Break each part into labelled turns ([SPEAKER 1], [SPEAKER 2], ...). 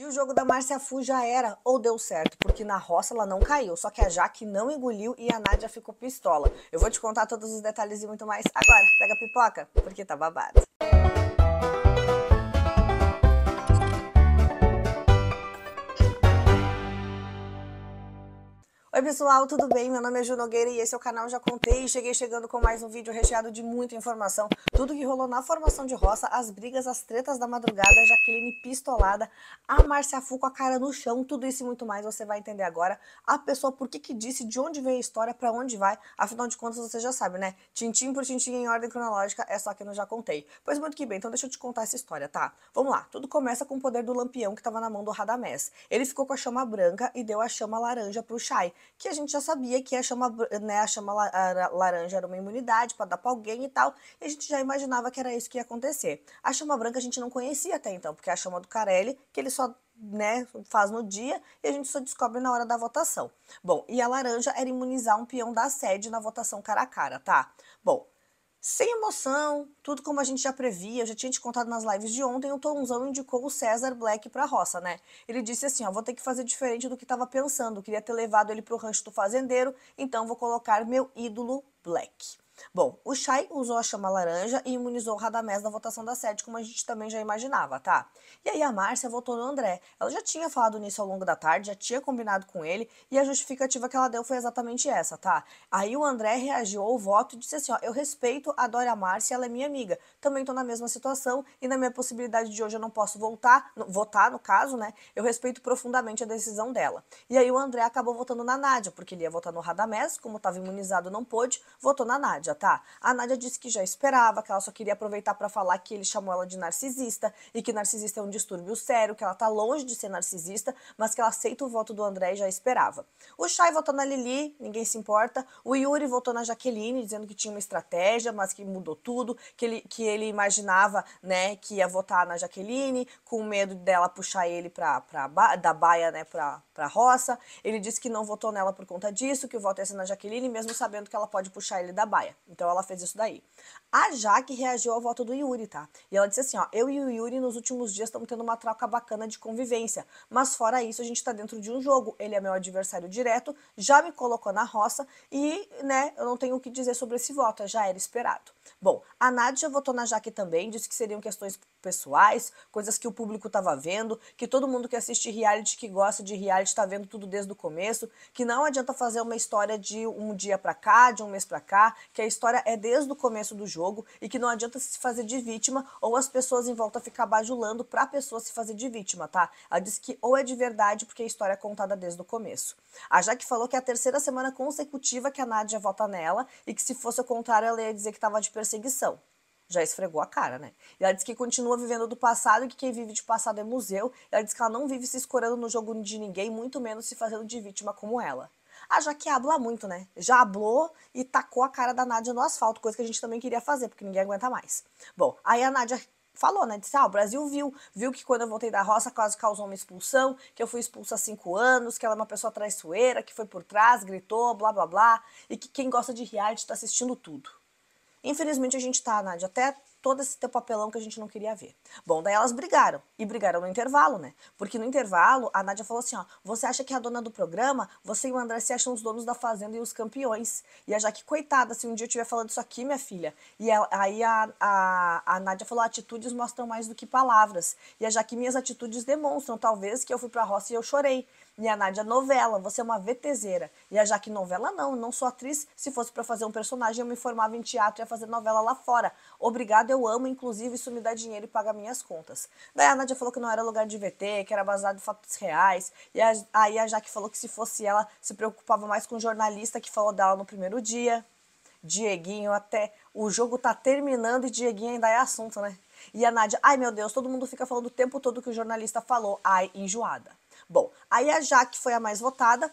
[SPEAKER 1] E o jogo da Márcia Fu já era, ou deu certo, porque na roça ela não caiu, só que a Jaque não engoliu e a Nádia ficou pistola. Eu vou te contar todos os detalhes e muito mais agora. Pega a pipoca, porque tá babado. Oi pessoal, tudo bem? Meu nome é Ju Nogueira e esse é o canal Já Contei. Cheguei chegando com mais um vídeo recheado de muita informação. Tudo que rolou na formação de roça, as brigas, as tretas da madrugada, Jaqueline pistolada, a Márcia Fu com a cara no chão, tudo isso e muito mais você vai entender agora. A pessoa por que que disse, de onde veio a história, para onde vai, afinal de contas você já sabe, né? Tintim por tintim em ordem cronológica, é só que eu não Já Contei. Pois muito que bem, então deixa eu te contar essa história, tá? Vamos lá, tudo começa com o poder do lampião que estava na mão do Radamés. Ele ficou com a chama branca e deu a chama laranja pro Shai que a gente já sabia que a chama, né, a chama laranja era uma imunidade para dar para alguém e tal, e a gente já imaginava que era isso que ia acontecer. A chama branca a gente não conhecia até então, porque é a chama do Carelli, que ele só né, faz no dia e a gente só descobre na hora da votação. Bom, e a laranja era imunizar um peão da sede na votação cara a cara, tá? Bom, sem emoção, tudo como a gente já previa, eu já tinha te contado nas lives de ontem, o Tomzão indicou o César Black pra roça, né? Ele disse assim, ó, vou ter que fazer diferente do que estava pensando, queria ter levado ele pro rancho do fazendeiro, então vou colocar meu ídolo Black. Bom, o Chay usou a chama laranja e imunizou o Radamés na votação da sede, como a gente também já imaginava, tá? E aí a Márcia votou no André. Ela já tinha falado nisso ao longo da tarde, já tinha combinado com ele, e a justificativa que ela deu foi exatamente essa, tá? Aí o André reagiu ao voto e disse assim, ó, eu respeito, adoro a Márcia, ela é minha amiga. Também tô na mesma situação e na minha possibilidade de hoje eu não posso voltar, votar no caso, né? Eu respeito profundamente a decisão dela. E aí o André acabou votando na Nádia, porque ele ia votar no Radamés, como estava imunizado não pôde, votou na Nádia. Nádia, tá? A Nádia disse que já esperava, que ela só queria aproveitar para falar que ele chamou ela de narcisista e que narcisista é um distúrbio sério, que ela tá longe de ser narcisista, mas que ela aceita o voto do André e já esperava. O Chay votou na Lili, ninguém se importa. O Yuri votou na Jaqueline, dizendo que tinha uma estratégia, mas que mudou tudo, que ele, que ele imaginava, né, que ia votar na Jaqueline, com medo dela puxar ele pra, pra, da baia, né, pra, pra roça. Ele disse que não votou nela por conta disso, que o voto ia ser na Jaqueline, mesmo sabendo que ela pode puxar ele da baia. Então ela fez isso daí. A Jaque reagiu ao voto do Yuri, tá? E ela disse assim, ó, eu e o Yuri nos últimos dias estamos tendo uma troca bacana de convivência, mas fora isso a gente tá dentro de um jogo, ele é meu adversário direto, já me colocou na roça e, né, eu não tenho o que dizer sobre esse voto, é já era esperado. Bom, a Nádia votou na Jaque também, disse que seriam questões pessoais, coisas que o público estava vendo, que todo mundo que assiste reality, que gosta de reality, está vendo tudo desde o começo, que não adianta fazer uma história de um dia para cá, de um mês para cá, que a história é desde o começo do jogo e que não adianta se fazer de vítima ou as pessoas em volta ficar bajulando para a pessoa se fazer de vítima, tá? Ela disse que ou é de verdade porque a história é contada desde o começo. A Jaque falou que é a terceira semana consecutiva que a Nádia vota nela e que se fosse o contrário ela ia dizer que estava de perseguição. Já esfregou a cara, né? E ela diz que continua vivendo do passado, que quem vive de passado é museu. E ela diz que ela não vive se escorando no jogo de ninguém, muito menos se fazendo de vítima como ela. Ah, já que habla muito, né? Já hablou e tacou a cara da Nádia no asfalto, coisa que a gente também queria fazer, porque ninguém aguenta mais. Bom, aí a Nádia falou, né? Disse, ah, o Brasil viu, viu que quando eu voltei da roça quase causou uma expulsão, que eu fui expulsa há cinco anos, que ela é uma pessoa traiçoeira, que foi por trás, gritou, blá blá blá, e que quem gosta de reality tá assistindo tudo. Infelizmente a gente está, Nádia, até todo esse teu papelão que a gente não queria ver. Bom, daí elas brigaram. E brigaram no intervalo, né? Porque no intervalo, a Nádia falou assim: ó, você acha que é a dona do programa, você e o André se acham os donos da fazenda e os campeões. E a Jaque, coitada, se um dia eu estiver falando isso aqui, minha filha. E ela, aí a, a, a Nádia falou: atitudes mostram mais do que palavras. E a Jaque, minhas atitudes demonstram, talvez, que eu fui pra roça e eu chorei. E a Nádia, novela, você é uma VTZera. E a Jaque, novela não, não sou atriz. Se fosse para fazer um personagem, eu me formava em teatro e ia fazer novela lá fora. Obrigada, eu amo, inclusive isso me dá dinheiro e paga minhas contas. Daí a Nádia falou que não era lugar de VT, que era baseado em fatos reais. E a, aí a Jaque falou que se fosse ela, se preocupava mais com o jornalista que falou dela no primeiro dia. Dieguinho, até o jogo tá terminando e Dieguinho ainda é assunto, né? E a Nádia, ai meu Deus, todo mundo fica falando o tempo todo que o jornalista falou, ai, enjoada. Bom, Aí a Jaque foi a mais votada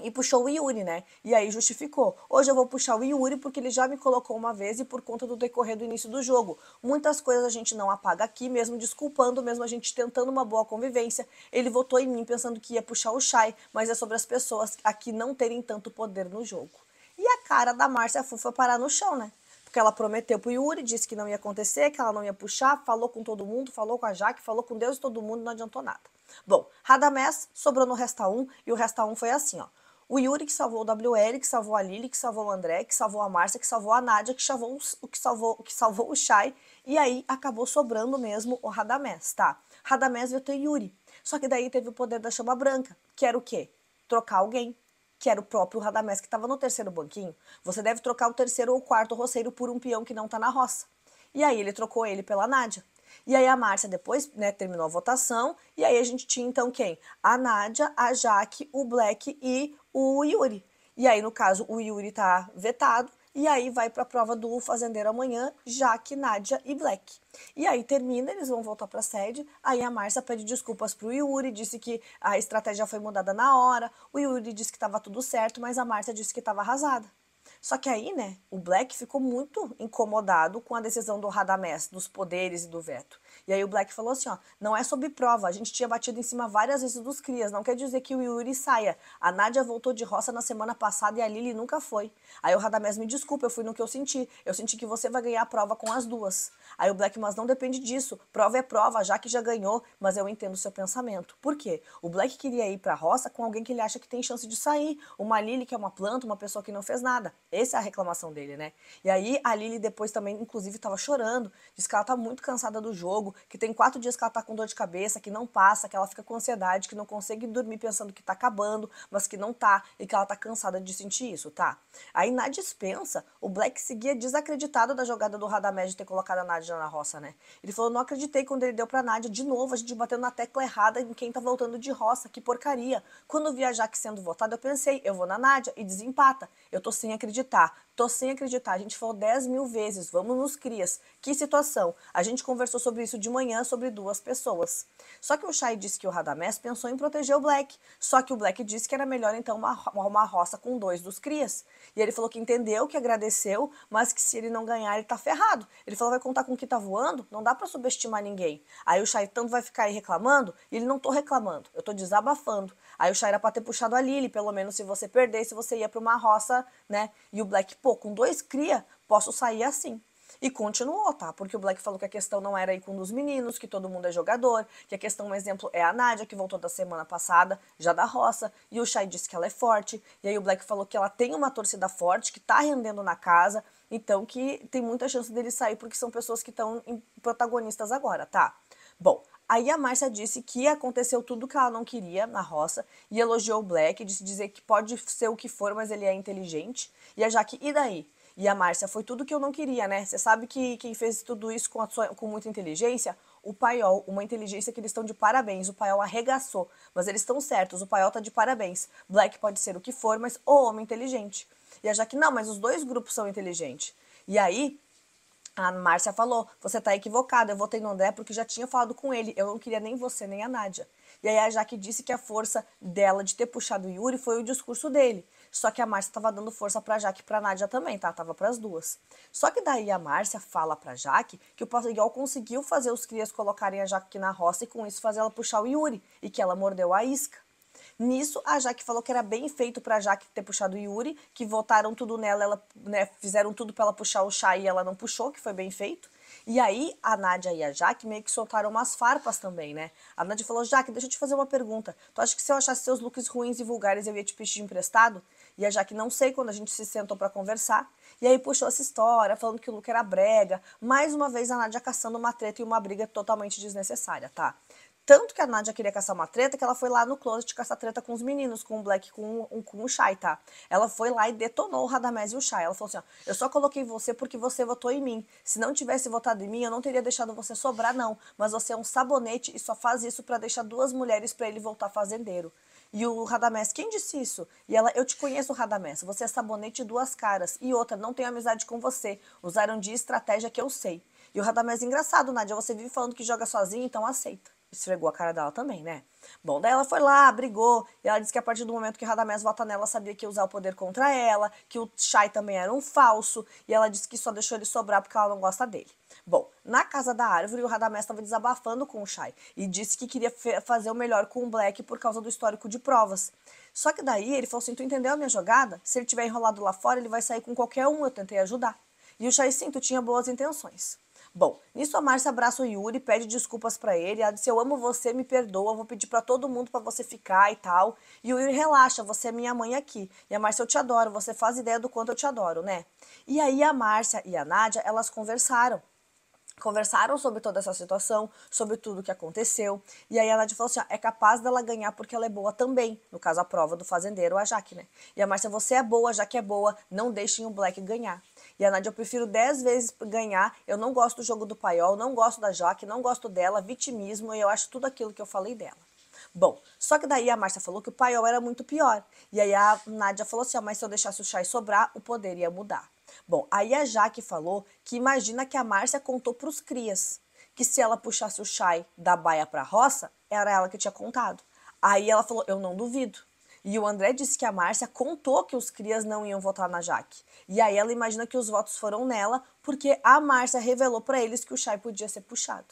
[SPEAKER 1] e puxou o Yuri, né? E aí justificou. Hoje eu vou puxar o Yuri porque ele já me colocou uma vez e por conta do decorrer do início do jogo. Muitas coisas a gente não apaga aqui, mesmo desculpando, mesmo a gente tentando uma boa convivência. Ele votou em mim pensando que ia puxar o Shai, mas é sobre as pessoas aqui não terem tanto poder no jogo. E a cara da Márcia Fufa parar no chão, né? Porque ela prometeu pro Yuri, disse que não ia acontecer, que ela não ia puxar, falou com todo mundo, falou com a Jaque, falou com Deus e todo mundo, não adiantou nada. Bom, Radamés sobrou no Resta 1 e o Resta 1 foi assim, ó. O Yuri que salvou o WL, que salvou a Lili, que salvou o André, que salvou a Márcia, que salvou a Nádia, que salvou, o, que salvou, que salvou o Shai. E aí acabou sobrando mesmo o Radamés, tá? Radamés veio ter Yuri. Só que daí teve o poder da chama branca, que era o quê? Trocar alguém, que era o próprio Radamés que estava no terceiro banquinho. Você deve trocar o terceiro ou quarto roceiro por um peão que não tá na roça. E aí ele trocou ele pela Nádia. E aí a Márcia depois né, terminou a votação, e aí a gente tinha então quem? A Nádia, a Jaque, o Black e o Yuri. E aí, no caso, o Yuri tá vetado, e aí vai para a prova do fazendeiro amanhã, Jaque, Nádia e Black. E aí termina, eles vão voltar para a sede, aí a Márcia pede desculpas para o Yuri, disse que a estratégia foi mudada na hora, o Yuri disse que estava tudo certo, mas a Márcia disse que estava arrasada. Só que aí, né, o Black ficou muito incomodado com a decisão do Radamés, dos poderes e do veto. E aí o Black falou assim, ó, não é sob prova, a gente tinha batido em cima várias vezes dos crias, não quer dizer que o Yuri saia. A Nádia voltou de roça na semana passada e a Lili nunca foi. Aí o Radamés me desculpa, eu fui no que eu senti. Eu senti que você vai ganhar a prova com as duas. Aí o Black, mas não depende disso. Prova é prova, já que já ganhou, mas eu entendo o seu pensamento. Por quê? O Black queria ir pra roça com alguém que ele acha que tem chance de sair. Uma Lili que é uma planta, uma pessoa que não fez nada. Essa é a reclamação dele, né? E aí a Lili depois também, inclusive, tava chorando, disse que ela tá muito cansada do jogo, que tem quatro dias que ela está com dor de cabeça, que não passa, que ela fica com ansiedade, que não consegue dormir pensando que está acabando, mas que não tá e que ela está cansada de sentir isso, tá? Aí na dispensa, o Black seguia desacreditado da jogada do Radamés de ter colocado a Nádia na roça, né? Ele falou: não acreditei quando ele deu pra Nádia de novo, a gente bateu na tecla errada em quem tá voltando de roça, que porcaria. Quando viajar que sendo votado, eu pensei, eu vou na Nádia e desempata. Eu tô sem acreditar, tô sem acreditar. A gente falou 10 mil vezes, vamos nos crias. Que situação. A gente conversou sobre isso de de manhã sobre duas pessoas. Só que o Shai disse que o Radamés pensou em proteger o Black, só que o Black disse que era melhor então uma, uma roça com dois dos crias. E ele falou que entendeu, que agradeceu, mas que se ele não ganhar, ele tá ferrado. Ele falou, vai contar com o que tá voando? Não dá para subestimar ninguém. Aí o Shai tanto vai ficar aí reclamando, e ele não tô reclamando, eu tô desabafando. Aí o Shai era pra ter puxado a Lily, pelo menos se você perdesse, você ia pra uma roça, né? E o Black, pô, com dois cria, posso sair assim. E continuou, tá? Porque o Black falou que a questão não era ir com um dos meninos, que todo mundo é jogador, que a questão, um exemplo, é a Nádia, que voltou da semana passada, já da roça, e o Shai disse que ela é forte, e aí o Black falou que ela tem uma torcida forte, que tá rendendo na casa, então que tem muita chance dele sair, porque são pessoas que estão protagonistas agora, tá? Bom, Aí a Márcia disse que aconteceu tudo que ela não queria na roça e elogiou o Black, disse dizer que pode ser o que for, mas ele é inteligente. E a Jaque, e daí? E a Márcia, foi tudo que eu não queria, né? Você sabe que quem fez tudo isso com, sua, com muita inteligência? O Paiol, uma inteligência que eles estão de parabéns. O Paiol arregaçou, mas eles estão certos. O Paiol tá de parabéns. Black pode ser o que for, mas o homem inteligente. E a Jaque, não, mas os dois grupos são inteligentes. E aí, a Márcia falou: você tá equivocada, eu votei no André porque já tinha falado com ele. Eu não queria nem você, nem a Nádia. E aí a Jaque disse que a força dela de ter puxado o Yuri foi o discurso dele. Só que a Márcia estava dando força para a Jaque e para a Nádia também, tá? Tava para as duas. Só que daí a Márcia fala para a Jaque que o Portugal conseguiu fazer os crias colocarem a Jaque na roça e com isso fazer ela puxar o Yuri e que ela mordeu a isca. Nisso, a Jaque falou que era bem feito pra Jaque ter puxado o Yuri, que votaram tudo nela, ela, né, fizeram tudo pra ela puxar o chá e ela não puxou, que foi bem feito. E aí, a Nádia e a Jaque meio que soltaram umas farpas também, né? A Nádia falou, Jaque, deixa eu te fazer uma pergunta. Tu acha que se eu achasse seus looks ruins e vulgares, eu ia te pedir emprestado? E a Jaque, não sei, quando a gente se sentou para conversar. E aí puxou essa história, falando que o look era brega. Mais uma vez, a Nádia caçando uma treta e uma briga totalmente desnecessária, tá? Tanto que a Nádia queria caçar uma treta que ela foi lá no closet caçar treta com os meninos, com o Black, com, um, com o Shai, tá? Ela foi lá e detonou o Radamés e o Shai. Ela falou assim: ó, eu só coloquei você porque você votou em mim. Se não tivesse votado em mim, eu não teria deixado você sobrar, não. Mas você é um sabonete e só faz isso para deixar duas mulheres para ele voltar fazendeiro. E o Radamés, quem disse isso? E ela, eu te conheço, Radamés, você é sabonete duas caras. E outra, não tenho amizade com você. Usaram de estratégia que eu sei. E o Radamés, engraçado, Nádia, você vive falando que joga sozinho, então aceita esfregou a cara dela também, né? Bom, daí ela foi lá, brigou, e ela disse que a partir do momento que Radamés vota nela, sabia que ia usar o poder contra ela, que o Shai também era um falso, e ela disse que só deixou ele sobrar porque ela não gosta dele. Bom, na casa da árvore, o Radamés estava desabafando com o Shai e disse que queria fazer o melhor com o Black por causa do histórico de provas. Só que daí ele falou assim: Tu entendeu a minha jogada? Se ele tiver enrolado lá fora, ele vai sair com qualquer um, eu tentei ajudar. E o Shai, sim, tu tinha boas intenções. Bom, nisso a Márcia abraça o Yuri, pede desculpas para ele, ela disse: "Eu amo você, me perdoa, vou pedir para todo mundo para você ficar e tal". E o Yuri relaxa, você é minha mãe aqui. E a Márcia, eu te adoro, você faz ideia do quanto eu te adoro, né? E aí a Márcia e a Nádia, elas conversaram conversaram sobre toda essa situação, sobre tudo que aconteceu. E aí a Nádia falou assim: é capaz dela ganhar porque ela é boa também. No caso, a prova do fazendeiro, a Jaque, né? E a Márcia, você é boa, já que é boa, não deixem o Black ganhar. E a Nádia, eu prefiro 10 vezes ganhar. Eu não gosto do jogo do paiol, não gosto da Jaque, não gosto dela, vitimismo, e eu acho tudo aquilo que eu falei dela. Bom, só que daí a Márcia falou que o paiol era muito pior. E aí a Nádia falou assim: ah, mas se eu deixasse o chai sobrar, o poder ia mudar. Bom, aí a Jaque falou que imagina que a Márcia contou para os crias que se ela puxasse o chai da baia para a roça, era ela que tinha contado. Aí ela falou: eu não duvido. E o André disse que a Márcia contou que os crias não iam votar na Jaque. E aí ela imagina que os votos foram nela, porque a Márcia revelou para eles que o Chay podia ser puxado.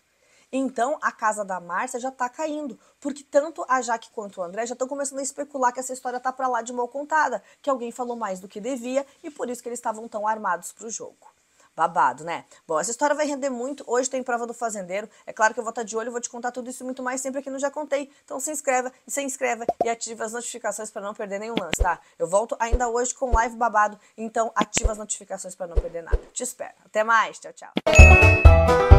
[SPEAKER 1] Então, a casa da Márcia já tá caindo, porque tanto a Jaque quanto o André já estão começando a especular que essa história tá para lá de mal contada, que alguém falou mais do que devia e por isso que eles estavam tão armados pro jogo. Babado, né? Bom, essa história vai render muito. Hoje tem prova do fazendeiro. É claro que eu vou estar tá de olho, vou te contar tudo isso muito mais sempre aqui no Já Contei. Então se inscreva, se inscreva e ative as notificações para não perder nenhum lance, tá? Eu volto ainda hoje com live babado, então ativa as notificações para não perder nada. Te espero. Até mais. Tchau, tchau.